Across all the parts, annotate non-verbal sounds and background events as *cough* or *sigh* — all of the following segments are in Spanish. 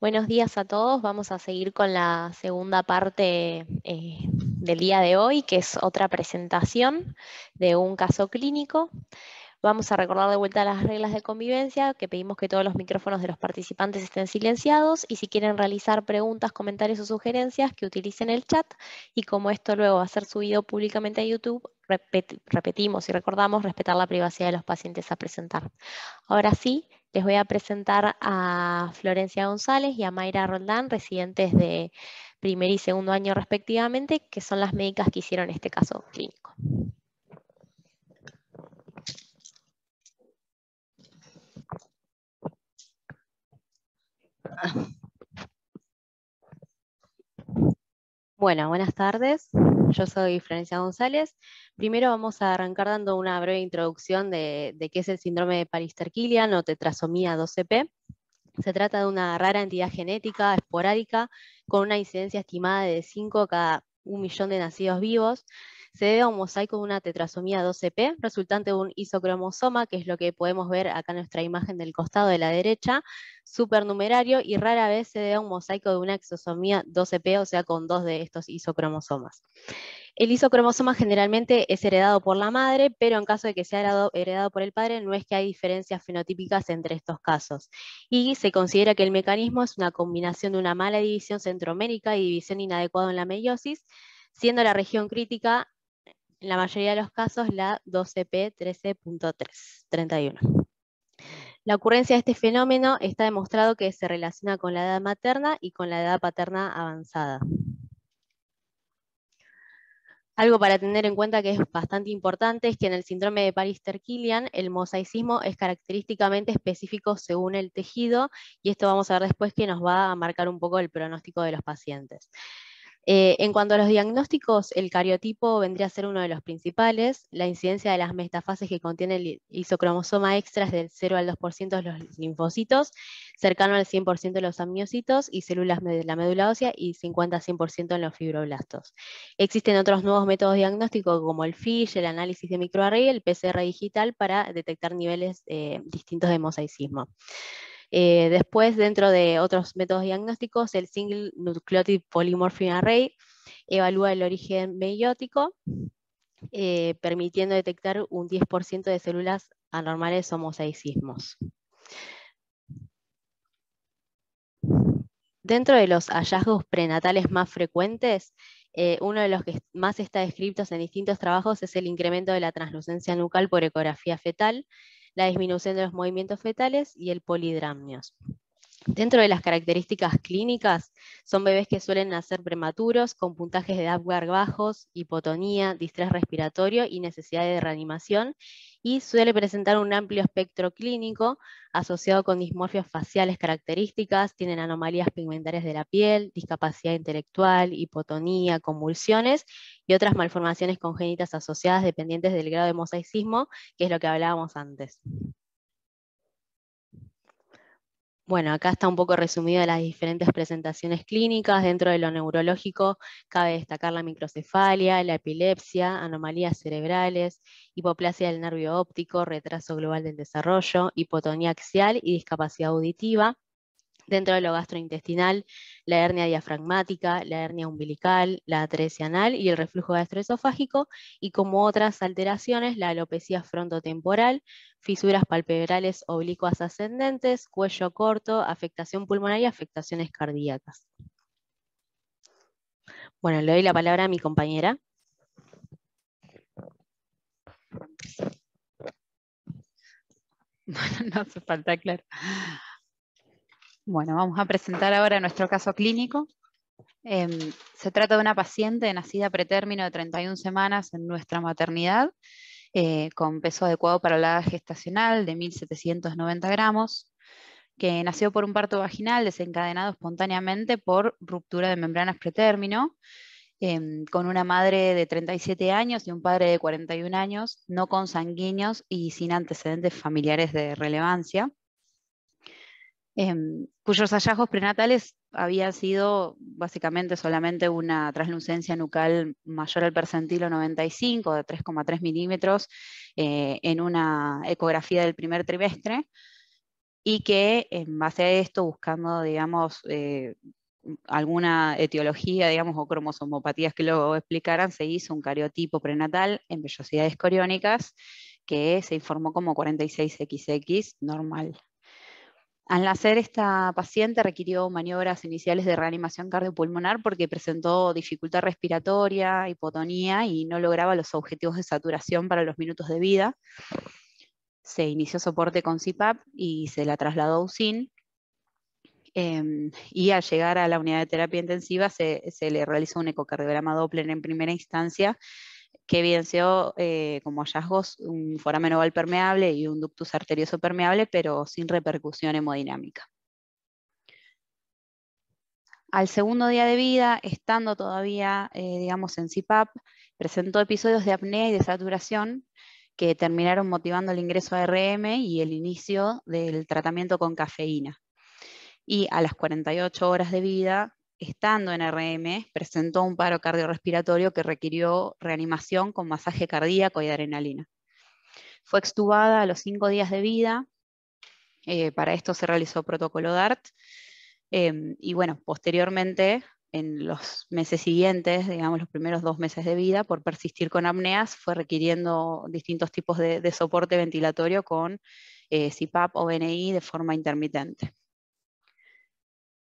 Buenos días a todos. Vamos a seguir con la segunda parte eh, del día de hoy, que es otra presentación de un caso clínico. Vamos a recordar de vuelta las reglas de convivencia, que pedimos que todos los micrófonos de los participantes estén silenciados y si quieren realizar preguntas, comentarios o sugerencias, que utilicen el chat y como esto luego va a ser subido públicamente a YouTube, repetimos y recordamos respetar la privacidad de los pacientes a presentar. Ahora sí, les voy a presentar a Florencia González y a Mayra Roldán, residentes de primer y segundo año respectivamente, que son las médicas que hicieron este caso clínico. Bueno, buenas tardes yo soy Florencia González. Primero vamos a arrancar dando una breve introducción de, qué es el síndrome de paris killian o tetrasomía 12P. Se trata de una rara entidad genética esporádica con una incidencia estimada de 5 cada 1 millón de nacidos vivos se debe a un mosaico de una tetrasomía 12p, resultante de un isocromosoma, que es lo que podemos ver acá en nuestra imagen del costado de la derecha, supernumerario, y rara vez se debe a un mosaico de una exosomía 12p, o sea, con dos de estos isocromosomas. El isocromosoma generalmente es heredado por la madre, pero en caso de que sea heredado, por el padre, no es que haya diferencias fenotípicas entre estos casos. Y se considera que el mecanismo es una combinación de una mala división centromérica y división inadecuada en la meiosis, siendo la región crítica en la mayoría de los casos la 12P13.331. La ocurrencia de este fenómeno está demostrado que se relaciona con la edad materna y con la edad paterna avanzada. Algo para tener en cuenta que es bastante importante es que en el síndrome de Pallister-Killian el mosaicismo es característicamente específico según el tejido y esto vamos a ver después que nos va a marcar un poco el pronóstico de los pacientes. Eh, en cuanto a los diagnósticos, el cariotipo vendría a ser uno de los principales. La incidencia de las metafases que contiene el isocromosoma extra es del 0 al 2% de los linfocitos, cercano al 100% en los amniocitos y células de la médula ósea y 50-100% en los fibroblastos. Existen otros nuevos métodos diagnósticos como el FISH, el análisis de microarray, el PCR digital para detectar niveles eh, distintos de mosaicismo. Eh, después, dentro de otros métodos diagnósticos, el Single Nucleotide Polymorphism Array evalúa el origen meiótico, eh, permitiendo detectar un 10% de células anormales mosaicismos. Dentro de los hallazgos prenatales más frecuentes, eh, uno de los que más está descrito en distintos trabajos es el incremento de la translucencia nucal por ecografía fetal, la disminución de los movimientos fetales y el polidramnios. Dentro de las características clínicas, son bebés que suelen nacer prematuros, con puntajes de Apgar bajos, hipotonía, distrés respiratorio y necesidad de reanimación, y suele presentar un amplio espectro clínico asociado con dismorfias faciales características, tienen anomalías pigmentarias de la piel, discapacidad intelectual, hipotonía, convulsiones y otras malformaciones congénitas asociadas dependientes del grado de mosaicismo, que es lo que hablábamos antes. Bueno, acá está un poco resumido las diferentes presentaciones clínicas. Dentro de lo neurológico, cabe destacar la microcefalia, la epilepsia, anomalías cerebrales, hipoplasia del nervio óptico, retraso global del desarrollo, hipotonía axial y discapacidad auditiva. Dentro de lo gastrointestinal, la hernia diafragmática, la hernia umbilical, la atresia anal y el reflujo gastroesofágico, y como otras alteraciones, la alopecia frontotemporal, fisuras palpebrales oblicuas ascendentes, cuello corto, afectación pulmonar y afectaciones cardíacas. Bueno, le doy la palabra a mi compañera. *laughs* Bueno, no hace falta, claro. Bueno, vamos a presentar ahora nuestro caso clínico. Em, se trata de una paciente nacida pretérmino de 31 semanas en nuestra maternidad, eh, con peso adecuado para la edad gestacional de 1.790 gramos, que nació por un parto vaginal desencadenado espontáneamente por ruptura de membranas pretérmino, em, con una madre de 37 años y un padre de 41 años, no consanguíneos y sin antecedentes familiares de relevancia. Em, cuyos hallazgos prenatales habían sido básicamente solamente una translucencia nucal mayor al percentilo 95 de 3,3 milímetros eh, en una ecografía del primer trimestre y que en base a esto, buscando, digamos, eh, alguna etiología, digamos, o cromosomopatías que lo explicaran, se hizo un cariotipo prenatal en vellosidades coriónicas que se informó como 46XX normal. Al nacer esta paciente requirió maniobras iniciales de reanimación cardiopulmonar porque presentó dificultad respiratoria, hipotonía y no lograba los objetivos de saturación para los minutos de vida. Se inició soporte con CPAP y se la trasladó a USIN. Em, y al llegar a la unidad de terapia intensiva se, se le realizó un ecocardiograma Doppler en primera instancia que evidenció eh, como hallazgos un foramen oval permeable y un ductus arterioso permeable, pero sin repercusión hemodinámica. Al segundo día de vida, estando todavía, eh, digamos, en CPAP, presentó episodios de apnea y de saturación que terminaron motivando el ingreso a RM y el inicio del tratamiento con cafeína. Y a las 48 horas de vida estando en RM, presentó un paro cardiorrespiratorio que requirió reanimación con masaje cardíaco y adrenalina. Fue extubada a los cinco días de vida. Eh, para esto se realizó protocolo DART. Em, y bueno, posteriormente, en los meses siguientes, digamos los primeros dos meses de vida, por persistir con apneas, fue requiriendo distintos tipos de, soporte ventilatorio con eh, CIPAP o BNI de forma intermitente.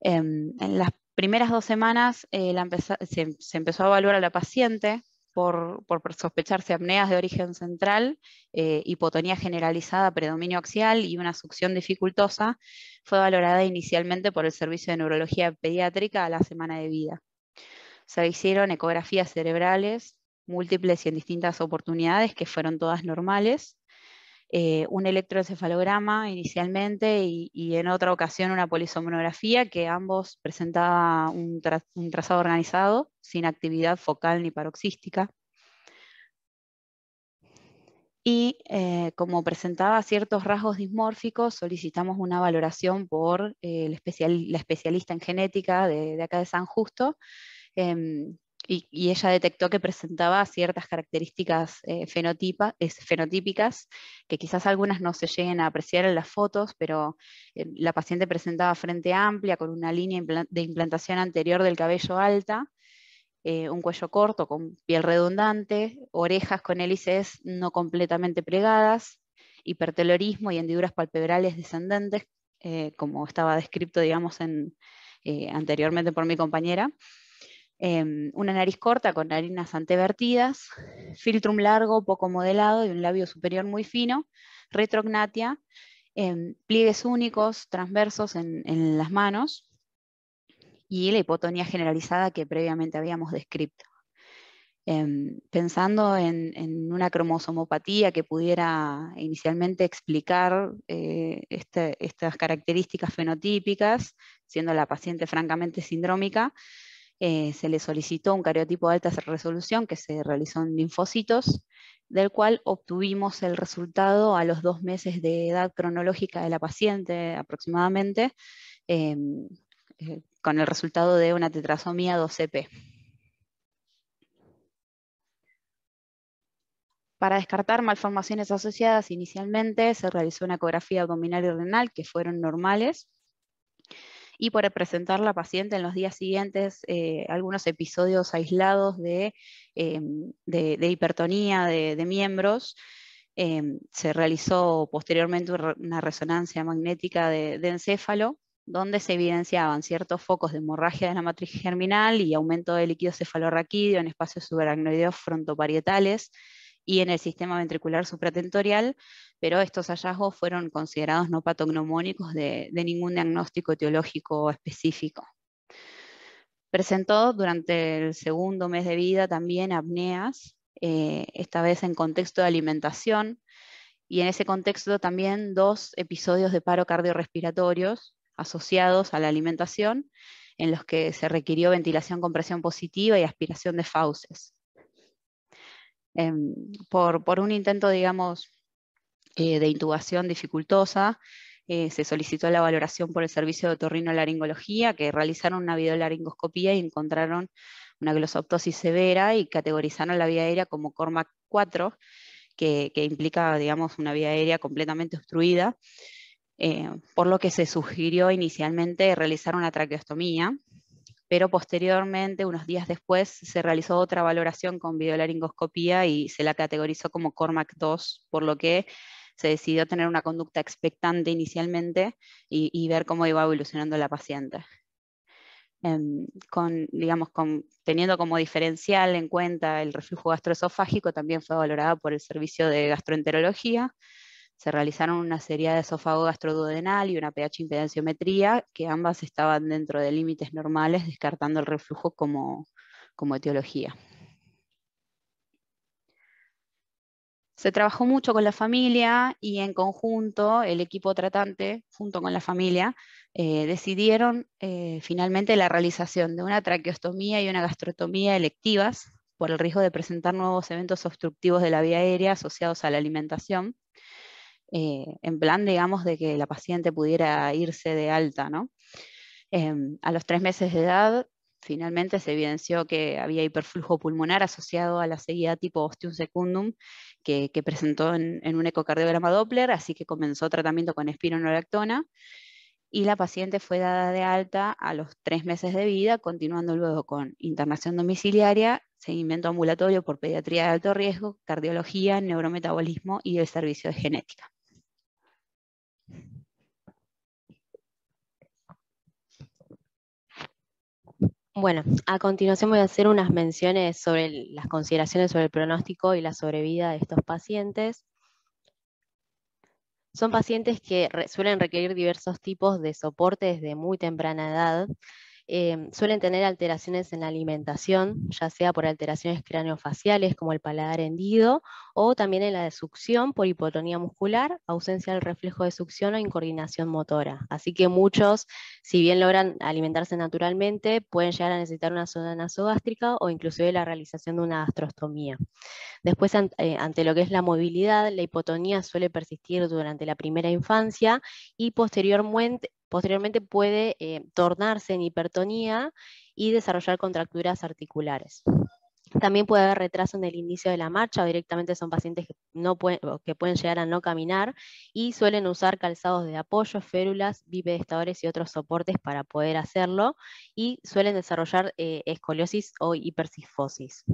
Em, en las primeras dos semanas eh, se, empezó a evaluar a la paciente por, sospecharse apneas de origen central, eh, hipotonía generalizada, predominio axial y una succión dificultosa. Fue valorada inicialmente por el Servicio de Neurología Pediátrica a la semana de vida. Se hicieron ecografías cerebrales múltiples y en distintas oportunidades que fueron todas normales. Eh, un electroencefalograma inicialmente y, en otra ocasión una polisomnografía que ambos presentaba un, trazado organizado sin actividad focal ni paroxística. Y eh, como presentaba ciertos rasgos dismórficos, solicitamos una valoración por eh, especial, la especialista en genética de, acá de San Justo, em, y, ella detectó que presentaba ciertas características eh, fenotípicas, que quizás algunas no se lleguen a apreciar en las fotos, pero eh, la paciente presentaba frente amplia con una línea de implantación anterior del cabello alta, eh, un cuello corto con piel redundante, orejas con hélices no completamente plegadas, hipertelorismo y hendiduras palpebrales descendentes, como estaba descrito digamos, anteriormente por mi compañera. Em, una nariz corta con narinas antevertidas, filtrum largo, poco modelado y un labio superior muy fino, retrognatia, em, pliegues únicos, transversos en, las manos y la hipotonía generalizada que previamente habíamos descrito. Em, pensando en, una cromosomopatía que pudiera inicialmente explicar eh, este, estas características fenotípicas, siendo la paciente francamente sindrómica, eh, se le solicitó un cariotipo de alta resolución que se realizó en linfocitos, del cual obtuvimos el resultado a los dos meses de edad cronológica de la paciente aproximadamente, em, eh, con el resultado de una tetrasomía 2 p Para descartar malformaciones asociadas, inicialmente se realizó una ecografía abdominal y renal que fueron normales, y por presentar la paciente en los días siguientes eh, algunos episodios aislados de, eh, hipertonía de, miembros. Eh, se realizó posteriormente una resonancia magnética de, de encéfalo donde se evidenciaban ciertos focos de hemorragia de la matriz germinal y aumento de líquido cefalorraquídeo en espacios subaracnoideos frontoparietales, y en el sistema ventricular supratentorial, pero estos hallazgos fueron considerados no patognomónicos de, ningún diagnóstico etiológico específico. Presentó durante el segundo mes de vida también apneas, eh, esta vez en contexto de alimentación, y en ese contexto también dos episodios de paro cardiorrespiratorios asociados a la alimentación, en los que se requirió ventilación con presión positiva y aspiración de fauces. Em, por, un intento, digamos, eh, de intubación dificultosa. Eh, se solicitó la valoración por el servicio de Laringología, que realizaron una videolaringoscopía y encontraron una glosoptosis severa y categorizaron la vía aérea como corma 4, que, implica, digamos, una vía aérea completamente obstruida, eh, por lo que se sugirió inicialmente realizar una traqueostomía, pero posteriormente, unos días después, se realizó otra valoración con videolaringoscopía y se la categorizó como Cormac 2, por lo que se decidió tener una conducta expectante inicialmente y, ver cómo iba evolucionando la paciente. Em, teniendo como diferencial en cuenta el reflujo gastroesofágico, también fue valorada por el servicio de gastroenterología se realizaron una serie de esófago gastroduodenal y una pH impedanciometría, que ambas estaban dentro de límites normales, descartando el reflujo como, etiología. Se trabajó mucho con la familia y en conjunto el equipo tratante, junto con la familia, eh, decidieron eh, finalmente la realización de una traqueostomía y una gastrotomía electivas por el riesgo de presentar nuevos eventos obstructivos de la vía aérea asociados a la alimentación eh, en plan, digamos, de que la paciente pudiera irse de alta, em, a los tres meses de edad, finalmente se evidenció que había hiperflujo pulmonar asociado a la seguida tipo ostium secundum que, presentó en, un ecocardiograma Doppler, así que comenzó tratamiento con espironolactona y la paciente fue dada de alta a los tres meses de vida, continuando luego con internación domiciliaria, seguimiento ambulatorio por pediatría de alto riesgo, cardiología, neurometabolismo y el servicio de genética. Bueno, a continuación voy a hacer unas menciones sobre las consideraciones sobre el pronóstico y la sobrevida de estos pacientes. Son pacientes que suelen requerir diversos tipos de soporte desde muy temprana edad Em, suelen tener alteraciones en la alimentación, ya sea por alteraciones craneofaciales como el paladar hendido o también en la de succión por hipotonía muscular, ausencia del reflejo de succión o incoordinación motora. Así que muchos, si bien logran alimentarse naturalmente, pueden llegar a necesitar una zona nasogástrica o inclusive la realización de una gastrostomía. Después, eh, ante lo que es la movilidad, la hipotonía suele persistir durante la primera infancia y posteriormente, Posteriormente puede eh, tornarse en hipertonía y desarrollar contracturas articulares. También puede haber retraso en el inicio de la marcha, o directamente son pacientes que, no pueden, que pueden llegar a no caminar y suelen usar calzados de apoyo, férulas, bipedestadores y otros soportes para poder hacerlo y suelen desarrollar eh, escoliosis o hipersifosis.